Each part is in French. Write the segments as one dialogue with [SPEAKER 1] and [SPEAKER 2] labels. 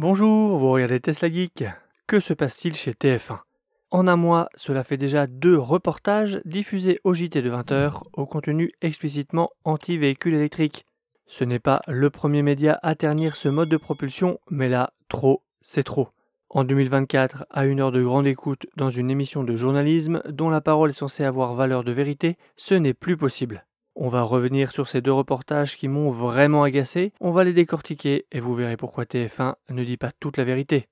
[SPEAKER 1] Bonjour, vous regardez Tesla Geek. Que se passe-t-il chez TF1 En un mois, cela fait déjà deux reportages diffusés au JT de 20h au contenu explicitement anti-véhicule électrique. Ce n'est pas le premier média à ternir ce mode de propulsion, mais là, trop, c'est trop. En 2024, à une heure de grande écoute dans une émission de journalisme dont la parole est censée avoir valeur de vérité, ce n'est plus possible. On va revenir sur ces deux reportages qui m'ont vraiment agacé, on va les décortiquer et vous verrez pourquoi TF1 ne dit pas toute la vérité.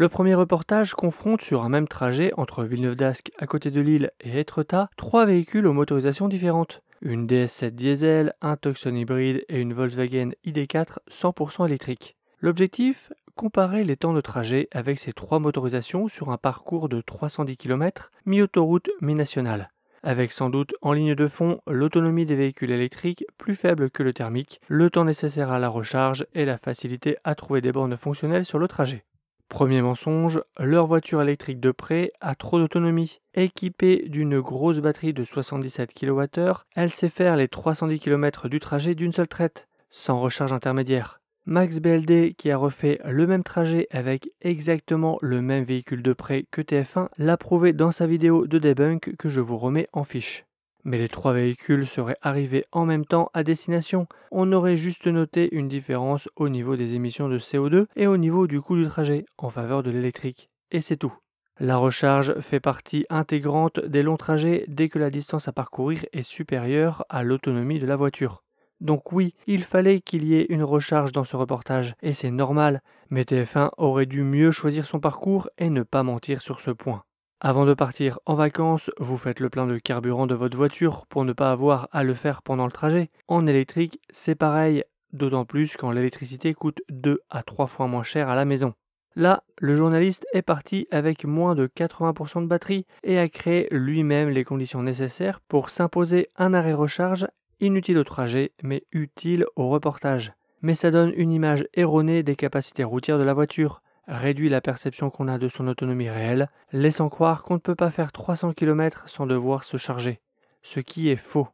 [SPEAKER 1] Le premier reportage confronte sur un même trajet entre Villeneuve d'Ascq à côté de Lille et Étretat trois véhicules aux motorisations différentes. Une DS7 diesel, un toxon hybride et une Volkswagen ID4 100% électrique. L'objectif Comparer les temps de trajet avec ces trois motorisations sur un parcours de 310 km, mi-autoroute, mi-nationale. Avec sans doute en ligne de fond l'autonomie des véhicules électriques plus faible que le thermique, le temps nécessaire à la recharge et la facilité à trouver des bornes fonctionnelles sur le trajet. Premier mensonge, leur voiture électrique de près a trop d'autonomie. Équipée d'une grosse batterie de 77 kWh, elle sait faire les 310 km du trajet d'une seule traite, sans recharge intermédiaire. Max BLD, qui a refait le même trajet avec exactement le même véhicule de prêt que TF1, l'a prouvé dans sa vidéo de debunk que je vous remets en fiche. Mais les trois véhicules seraient arrivés en même temps à destination. On aurait juste noté une différence au niveau des émissions de CO2 et au niveau du coût du trajet en faveur de l'électrique. Et c'est tout. La recharge fait partie intégrante des longs trajets dès que la distance à parcourir est supérieure à l'autonomie de la voiture. Donc oui, il fallait qu'il y ait une recharge dans ce reportage, et c'est normal, mais TF1 aurait dû mieux choisir son parcours et ne pas mentir sur ce point. Avant de partir en vacances, vous faites le plein de carburant de votre voiture pour ne pas avoir à le faire pendant le trajet. En électrique, c'est pareil, d'autant plus quand l'électricité coûte 2 à 3 fois moins cher à la maison. Là, le journaliste est parti avec moins de 80% de batterie et a créé lui-même les conditions nécessaires pour s'imposer un arrêt recharge inutile au trajet mais utile au reportage. Mais ça donne une image erronée des capacités routières de la voiture réduit la perception qu'on a de son autonomie réelle, laissant croire qu'on ne peut pas faire 300 km sans devoir se charger, ce qui est faux.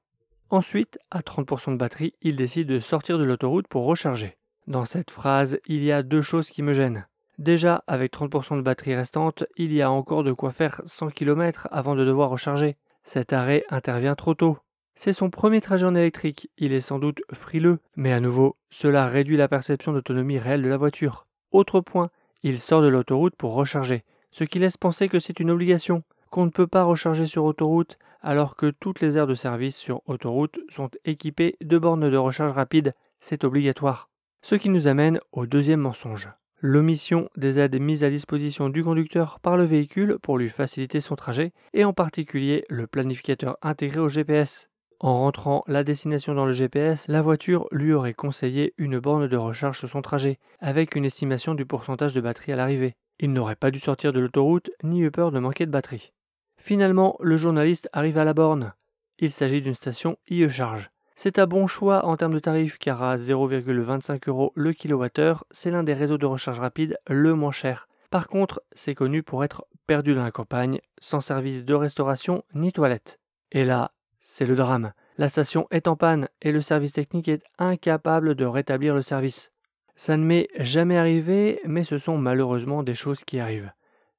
[SPEAKER 1] Ensuite, à 30% de batterie, il décide de sortir de l'autoroute pour recharger. Dans cette phrase, il y a deux choses qui me gênent. Déjà, avec 30% de batterie restante, il y a encore de quoi faire 100 km avant de devoir recharger. Cet arrêt intervient trop tôt. C'est son premier trajet en électrique, il est sans doute frileux, mais à nouveau, cela réduit la perception d'autonomie réelle de la voiture. Autre point, il sort de l'autoroute pour recharger, ce qui laisse penser que c'est une obligation, qu'on ne peut pas recharger sur autoroute, alors que toutes les aires de service sur autoroute sont équipées de bornes de recharge rapide, c'est obligatoire. Ce qui nous amène au deuxième mensonge. L'omission des aides mises à disposition du conducteur par le véhicule pour lui faciliter son trajet, et en particulier le planificateur intégré au GPS. En rentrant la destination dans le GPS, la voiture lui aurait conseillé une borne de recharge sur son trajet, avec une estimation du pourcentage de batterie à l'arrivée. Il n'aurait pas dû sortir de l'autoroute, ni eu peur de manquer de batterie. Finalement, le journaliste arrive à la borne. Il s'agit d'une station IE Charge. C'est un bon choix en termes de tarifs car à 0,25 euros le kWh, c'est l'un des réseaux de recharge rapide le moins cher. Par contre, c'est connu pour être perdu dans la campagne, sans service de restauration ni toilette. Et là, c'est le drame. La station est en panne et le service technique est incapable de rétablir le service. Ça ne m'est jamais arrivé, mais ce sont malheureusement des choses qui arrivent.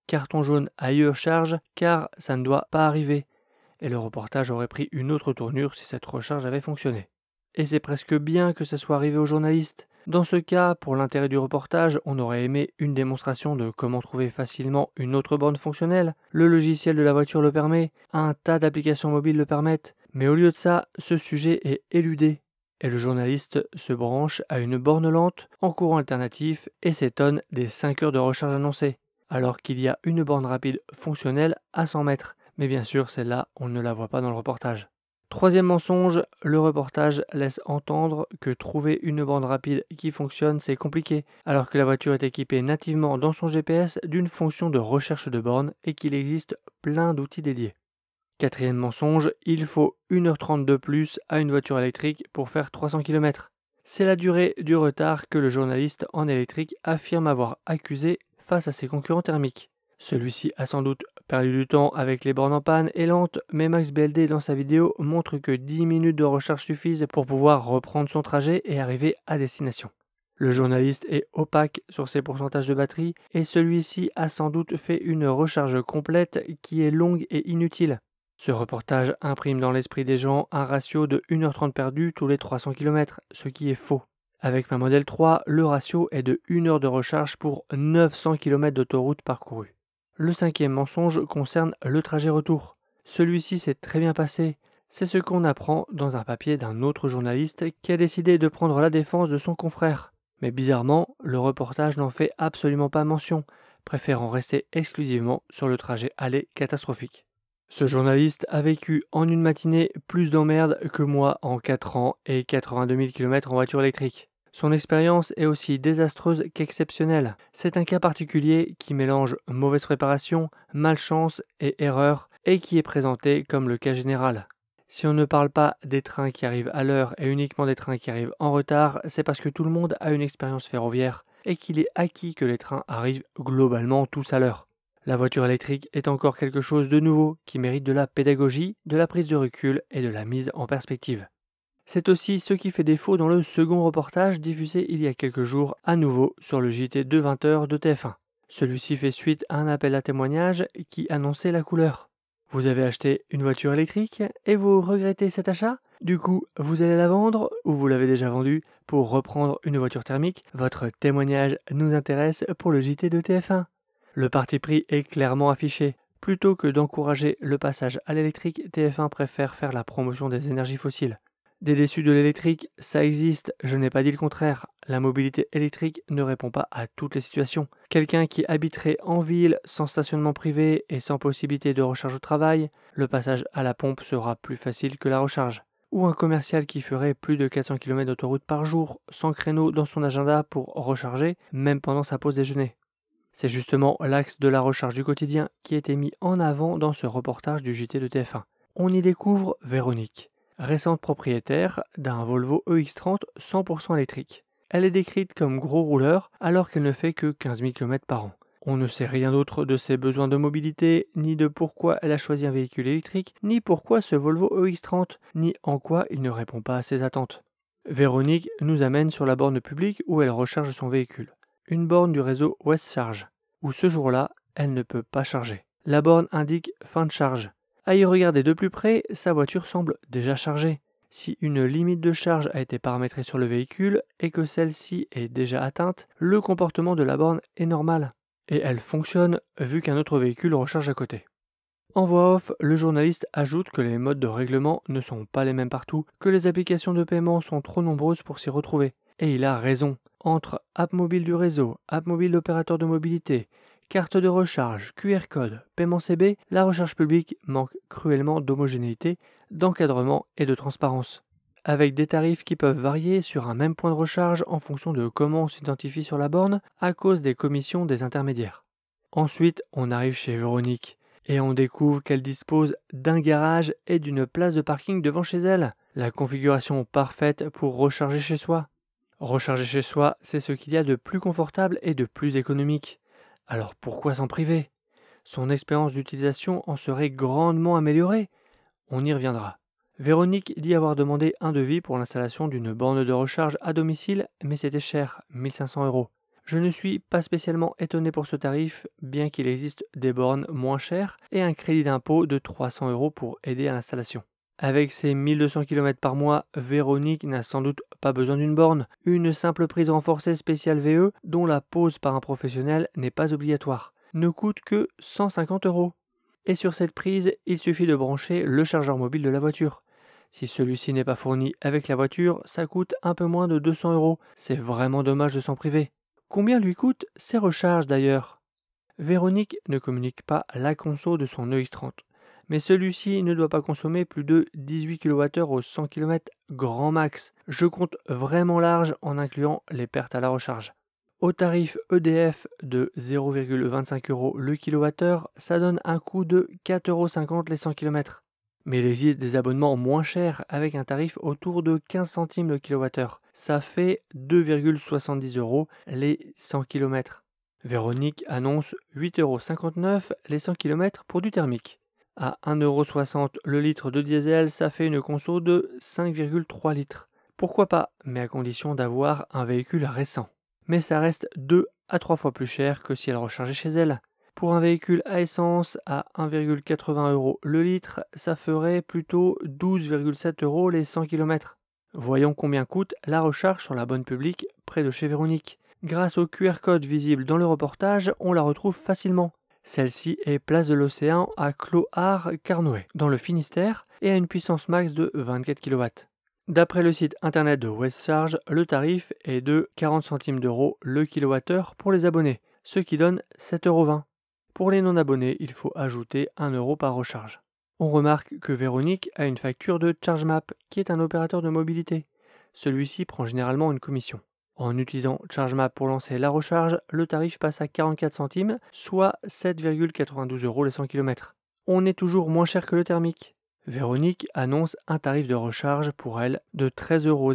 [SPEAKER 1] Carton jaune ailleurs charge, car ça ne doit pas arriver. Et le reportage aurait pris une autre tournure si cette recharge avait fonctionné. Et c'est presque bien que ça soit arrivé aux journalistes. Dans ce cas, pour l'intérêt du reportage, on aurait aimé une démonstration de comment trouver facilement une autre borne fonctionnelle. Le logiciel de la voiture le permet, un tas d'applications mobiles le permettent, mais au lieu de ça, ce sujet est éludé et le journaliste se branche à une borne lente en courant alternatif et s'étonne des 5 heures de recharge annoncées, alors qu'il y a une borne rapide fonctionnelle à 100 mètres. Mais bien sûr, celle-là, on ne la voit pas dans le reportage. Troisième mensonge, le reportage laisse entendre que trouver une borne rapide qui fonctionne, c'est compliqué, alors que la voiture est équipée nativement dans son GPS d'une fonction de recherche de borne et qu'il existe plein d'outils dédiés. Quatrième mensonge, il faut 1h30 de plus à une voiture électrique pour faire 300 km. C'est la durée du retard que le journaliste en électrique affirme avoir accusé face à ses concurrents thermiques. Celui-ci a sans doute perdu du temps avec les bornes en panne et lentes, mais Max BLD dans sa vidéo montre que 10 minutes de recharge suffisent pour pouvoir reprendre son trajet et arriver à destination. Le journaliste est opaque sur ses pourcentages de batterie et celui-ci a sans doute fait une recharge complète qui est longue et inutile. Ce reportage imprime dans l'esprit des gens un ratio de 1h30 perdu tous les 300 km, ce qui est faux. Avec ma modèle 3, le ratio est de 1 h de recharge pour 900 km d'autoroute parcourue. Le cinquième mensonge concerne le trajet retour. Celui-ci s'est très bien passé. C'est ce qu'on apprend dans un papier d'un autre journaliste qui a décidé de prendre la défense de son confrère. Mais bizarrement, le reportage n'en fait absolument pas mention, préférant rester exclusivement sur le trajet aller catastrophique. Ce journaliste a vécu en une matinée plus d'emmerdes que moi en 4 ans et 82 000 km en voiture électrique. Son expérience est aussi désastreuse qu'exceptionnelle. C'est un cas particulier qui mélange mauvaise préparation, malchance et erreur et qui est présenté comme le cas général. Si on ne parle pas des trains qui arrivent à l'heure et uniquement des trains qui arrivent en retard, c'est parce que tout le monde a une expérience ferroviaire et qu'il est acquis que les trains arrivent globalement tous à l'heure. La voiture électrique est encore quelque chose de nouveau qui mérite de la pédagogie, de la prise de recul et de la mise en perspective. C'est aussi ce qui fait défaut dans le second reportage diffusé il y a quelques jours à nouveau sur le JT de 20h de TF1. Celui-ci fait suite à un appel à témoignages qui annonçait la couleur. Vous avez acheté une voiture électrique et vous regrettez cet achat Du coup, vous allez la vendre ou vous l'avez déjà vendue pour reprendre une voiture thermique Votre témoignage nous intéresse pour le JT de TF1. Le parti pris est clairement affiché. Plutôt que d'encourager le passage à l'électrique, TF1 préfère faire la promotion des énergies fossiles. Des déçus de l'électrique, ça existe, je n'ai pas dit le contraire. La mobilité électrique ne répond pas à toutes les situations. Quelqu'un qui habiterait en ville, sans stationnement privé et sans possibilité de recharge au travail, le passage à la pompe sera plus facile que la recharge. Ou un commercial qui ferait plus de 400 km d'autoroute par jour, sans créneau dans son agenda pour recharger, même pendant sa pause déjeuner. C'est justement l'axe de la recharge du quotidien qui a été mis en avant dans ce reportage du JT de TF1. On y découvre Véronique, récente propriétaire d'un Volvo EX30 100% électrique. Elle est décrite comme gros rouleur alors qu'elle ne fait que 15 000 km par an. On ne sait rien d'autre de ses besoins de mobilité, ni de pourquoi elle a choisi un véhicule électrique, ni pourquoi ce Volvo EX30, ni en quoi il ne répond pas à ses attentes. Véronique nous amène sur la borne publique où elle recharge son véhicule une borne du réseau West Charge, où ce jour-là, elle ne peut pas charger. La borne indique fin de charge. À y regarder de plus près, sa voiture semble déjà chargée. Si une limite de charge a été paramétrée sur le véhicule et que celle-ci est déjà atteinte, le comportement de la borne est normal. Et elle fonctionne vu qu'un autre véhicule recharge à côté. En voix off, le journaliste ajoute que les modes de règlement ne sont pas les mêmes partout, que les applications de paiement sont trop nombreuses pour s'y retrouver, et il a raison. Entre app mobile du réseau, app mobile d'opérateur de mobilité, carte de recharge, QR code, paiement CB, la recherche publique manque cruellement d'homogénéité, d'encadrement et de transparence. Avec des tarifs qui peuvent varier sur un même point de recharge en fonction de comment on s'identifie sur la borne à cause des commissions des intermédiaires. Ensuite, on arrive chez Véronique et on découvre qu'elle dispose d'un garage et d'une place de parking devant chez elle, la configuration parfaite pour recharger chez soi. Recharger chez soi, c'est ce qu'il y a de plus confortable et de plus économique. Alors pourquoi s'en priver Son expérience d'utilisation en serait grandement améliorée. On y reviendra. Véronique dit avoir demandé un devis pour l'installation d'une borne de recharge à domicile, mais c'était cher, 1500 euros. Je ne suis pas spécialement étonné pour ce tarif, bien qu'il existe des bornes moins chères et un crédit d'impôt de 300 euros pour aider à l'installation. Avec ses 1200 km par mois, Véronique n'a sans doute pas besoin d'une borne, une simple prise renforcée spéciale VE dont la pose par un professionnel n'est pas obligatoire, ne coûte que 150 euros. Et sur cette prise, il suffit de brancher le chargeur mobile de la voiture. Si celui-ci n'est pas fourni avec la voiture, ça coûte un peu moins de 200 euros. C'est vraiment dommage de s'en priver. Combien lui coûtent ses recharges d'ailleurs Véronique ne communique pas la conso de son EX30 mais celui-ci ne doit pas consommer plus de 18 kWh au 100 km grand max. Je compte vraiment large en incluant les pertes à la recharge. Au tarif EDF de 0,25 euros le kWh, ça donne un coût de 4,50 euros les 100 km. Mais il existe des abonnements moins chers avec un tarif autour de 15 centimes le kWh. Ça fait 2,70 euros les 100 km. Véronique annonce 8,59 euros les 100 km pour du thermique à 1,60€ le litre de diesel, ça fait une conso de 5,3 litres. Pourquoi pas, mais à condition d'avoir un véhicule récent. Mais ça reste 2 à 3 fois plus cher que si elle rechargeait chez elle. Pour un véhicule à essence à 1,80€ le litre, ça ferait plutôt 12,7€ les 100 km. Voyons combien coûte la recharge sur la bonne publique près de chez Véronique. Grâce au QR code visible dans le reportage, on la retrouve facilement. Celle-ci est place de l'océan à cloar carnouët dans le Finistère, et a une puissance max de 24 kW. D'après le site internet de Westcharge, le tarif est de 40 centimes d'euros le kWh pour les abonnés, ce qui donne 7,20 euros. Pour les non-abonnés, il faut ajouter 1 euro par recharge. On remarque que Véronique a une facture de ChargeMap, qui est un opérateur de mobilité. Celui-ci prend généralement une commission. En utilisant ChargeMap pour lancer la recharge, le tarif passe à 44 centimes, soit 7,92 euros les 100 km. On est toujours moins cher que le thermique. Véronique annonce un tarif de recharge pour elle de euros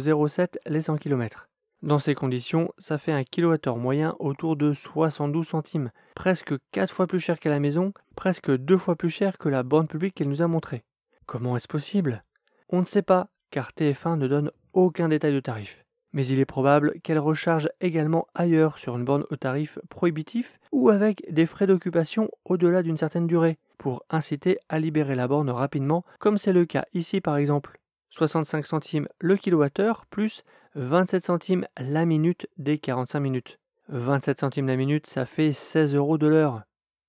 [SPEAKER 1] les 100 km. Dans ces conditions, ça fait un kWh moyen autour de 72 centimes, presque 4 fois plus cher qu'à la maison, presque 2 fois plus cher que la borne publique qu'elle nous a montrée. Comment est-ce possible On ne sait pas, car TF1 ne donne aucun détail de tarif mais il est probable qu'elle recharge également ailleurs sur une borne au tarif prohibitif ou avec des frais d'occupation au-delà d'une certaine durée, pour inciter à libérer la borne rapidement, comme c'est le cas ici par exemple. 65 centimes le kilowattheure plus 27 centimes la minute des 45 minutes. 27 centimes la minute, ça fait 16 euros de l'heure.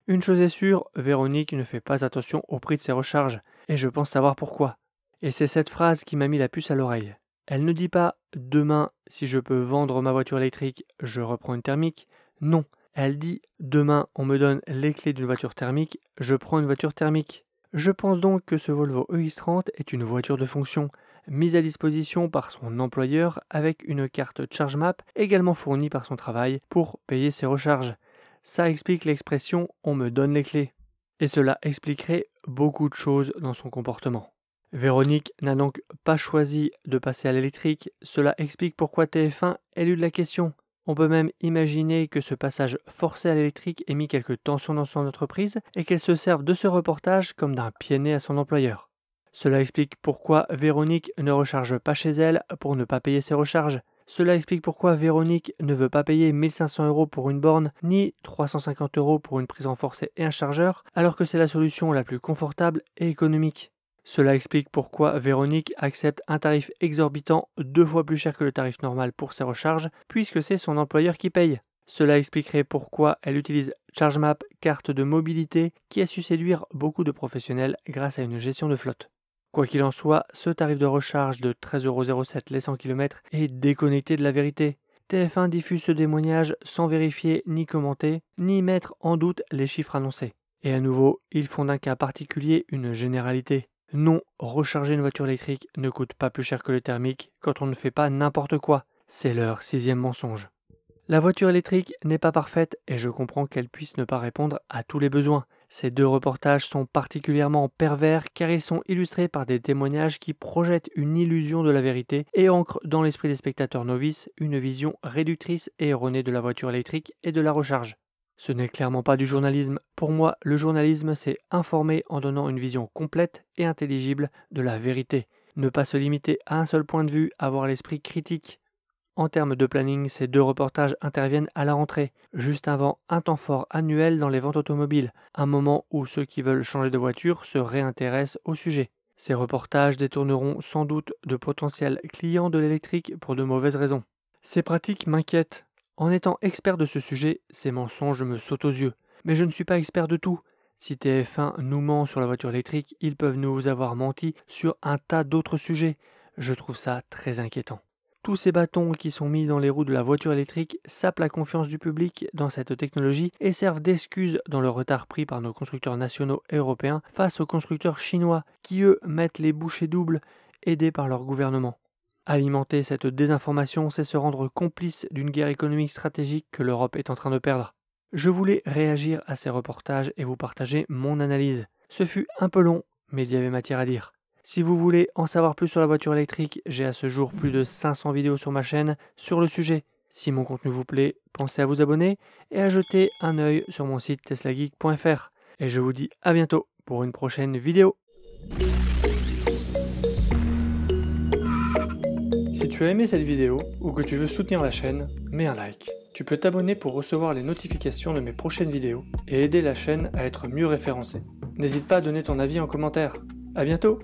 [SPEAKER 1] Une chose est sûre, Véronique ne fait pas attention au prix de ses recharges, et je pense savoir pourquoi. Et c'est cette phrase qui m'a mis la puce à l'oreille. Elle ne dit pas demain, si je peux vendre ma voiture électrique, je reprends une thermique. Non, elle dit demain, on me donne les clés d'une voiture thermique, je prends une voiture thermique. Je pense donc que ce Volvo EX30 est une voiture de fonction, mise à disposition par son employeur avec une carte map, également fournie par son travail pour payer ses recharges. Ça explique l'expression on me donne les clés. Et cela expliquerait beaucoup de choses dans son comportement. Véronique n'a donc pas choisi de passer à l'électrique, cela explique pourquoi TF1 de la question. On peut même imaginer que ce passage forcé à l'électrique ait mis quelques tensions dans son entreprise et qu'elle se serve de ce reportage comme d'un pied -nez à son employeur. Cela explique pourquoi Véronique ne recharge pas chez elle pour ne pas payer ses recharges. Cela explique pourquoi Véronique ne veut pas payer 1500 euros pour une borne ni 350 euros pour une prise en forcée et un chargeur, alors que c'est la solution la plus confortable et économique. Cela explique pourquoi Véronique accepte un tarif exorbitant deux fois plus cher que le tarif normal pour ses recharges, puisque c'est son employeur qui paye. Cela expliquerait pourquoi elle utilise ChargeMap, carte de mobilité, qui a su séduire beaucoup de professionnels grâce à une gestion de flotte. Quoi qu'il en soit, ce tarif de recharge de 13,07€ les 100 km est déconnecté de la vérité. TF1 diffuse ce témoignage sans vérifier ni commenter, ni mettre en doute les chiffres annoncés. Et à nouveau, ils font d'un cas particulier une généralité. Non, recharger une voiture électrique ne coûte pas plus cher que le thermique quand on ne fait pas n'importe quoi. C'est leur sixième mensonge. La voiture électrique n'est pas parfaite et je comprends qu'elle puisse ne pas répondre à tous les besoins. Ces deux reportages sont particulièrement pervers car ils sont illustrés par des témoignages qui projettent une illusion de la vérité et ancrent dans l'esprit des spectateurs novices une vision réductrice et erronée de la voiture électrique et de la recharge. Ce n'est clairement pas du journalisme. Pour moi, le journalisme, c'est informer en donnant une vision complète et intelligible de la vérité. Ne pas se limiter à un seul point de vue, avoir l'esprit critique. En termes de planning, ces deux reportages interviennent à la rentrée, juste avant un temps fort annuel dans les ventes automobiles, un moment où ceux qui veulent changer de voiture se réintéressent au sujet. Ces reportages détourneront sans doute de potentiels clients de l'électrique pour de mauvaises raisons. Ces pratiques m'inquiètent. En étant expert de ce sujet, ces mensonges me sautent aux yeux. Mais je ne suis pas expert de tout. Si TF1 nous ment sur la voiture électrique, ils peuvent nous avoir menti sur un tas d'autres sujets. Je trouve ça très inquiétant. Tous ces bâtons qui sont mis dans les roues de la voiture électrique sapent la confiance du public dans cette technologie et servent d'excuse dans le retard pris par nos constructeurs nationaux et européens face aux constructeurs chinois qui, eux, mettent les bouchées doubles, aidés par leur gouvernement. Alimenter cette désinformation, c'est se rendre complice d'une guerre économique stratégique que l'Europe est en train de perdre. Je voulais réagir à ces reportages et vous partager mon analyse. Ce fut un peu long, mais il y avait matière à dire. Si vous voulez en savoir plus sur la voiture électrique, j'ai à ce jour plus de 500 vidéos sur ma chaîne sur le sujet. Si mon contenu vous plaît, pensez à vous abonner et à jeter un œil sur mon site teslageek.fr. Et je vous dis à bientôt pour une prochaine vidéo. Si tu as aimé cette vidéo ou que tu veux soutenir la chaîne, mets un like. Tu peux t'abonner pour recevoir les notifications de mes prochaines vidéos et aider la chaîne à être mieux référencée. N'hésite pas à donner ton avis en commentaire. A bientôt